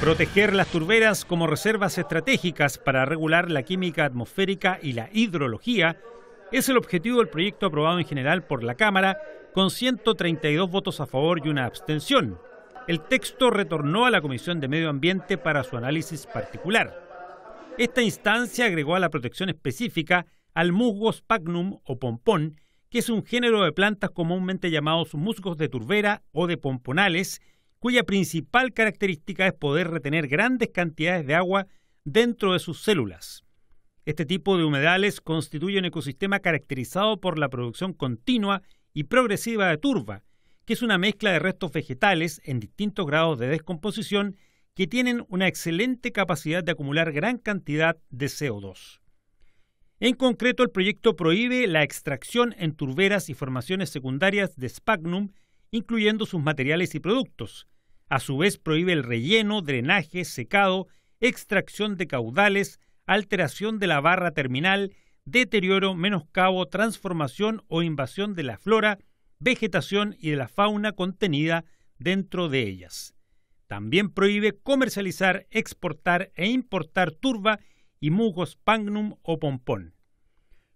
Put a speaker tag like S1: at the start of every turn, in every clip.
S1: Proteger las turberas como reservas estratégicas para regular la química atmosférica y la hidrología es el objetivo del proyecto aprobado en general por la Cámara con 132 votos a favor y una abstención. El texto retornó a la Comisión de Medio Ambiente para su análisis particular. Esta instancia agregó a la protección específica al musgos pagnum o pompón, que es un género de plantas comúnmente llamados musgos de turbera o de pomponales cuya principal característica es poder retener grandes cantidades de agua dentro de sus células. Este tipo de humedales constituye un ecosistema caracterizado por la producción continua y progresiva de turba, que es una mezcla de restos vegetales en distintos grados de descomposición que tienen una excelente capacidad de acumular gran cantidad de CO2. En concreto, el proyecto prohíbe la extracción en turberas y formaciones secundarias de sphagnum incluyendo sus materiales y productos. A su vez prohíbe el relleno, drenaje, secado, extracción de caudales, alteración de la barra terminal, deterioro, menoscabo, transformación o invasión de la flora, vegetación y de la fauna contenida dentro de ellas. También prohíbe comercializar, exportar e importar turba y musgos pagnum o pompón.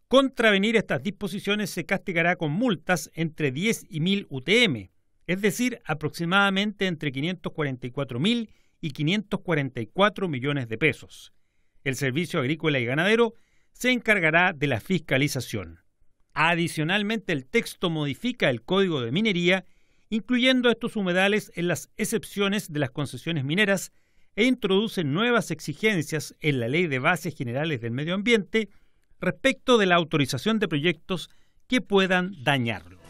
S1: Contravenir estas disposiciones se castigará con multas entre 10 y 1000 UTM, es decir, aproximadamente entre 544 mil y 544 millones de pesos. El Servicio Agrícola y Ganadero se encargará de la fiscalización. Adicionalmente, el texto modifica el Código de Minería, incluyendo estos humedales en las excepciones de las concesiones mineras e introduce nuevas exigencias en la Ley de Bases Generales del Medio Ambiente, respecto de la autorización de proyectos que puedan dañarlo.